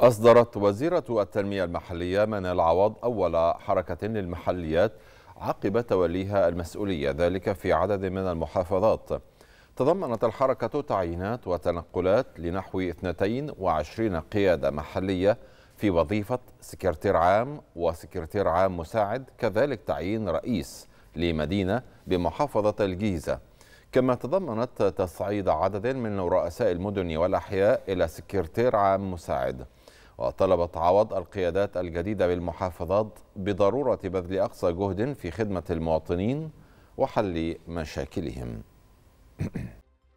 أصدرت وزيرة التنمية المحلية من العوض أول حركة للمحليات عقب توليها المسؤولية ذلك في عدد من المحافظات تضمنت الحركة تعيينات وتنقلات لنحو 22 قيادة محلية في وظيفة سكرتير عام وسكرتير عام مساعد كذلك تعيين رئيس لمدينة بمحافظة الجيزة كما تضمنت تصعيد عدد من رؤساء المدن والأحياء إلى سكرتير عام مساعد وطلبت عوض القيادات الجديدة بالمحافظات بضرورة بذل أقصى جهد في خدمة المواطنين وحل مشاكلهم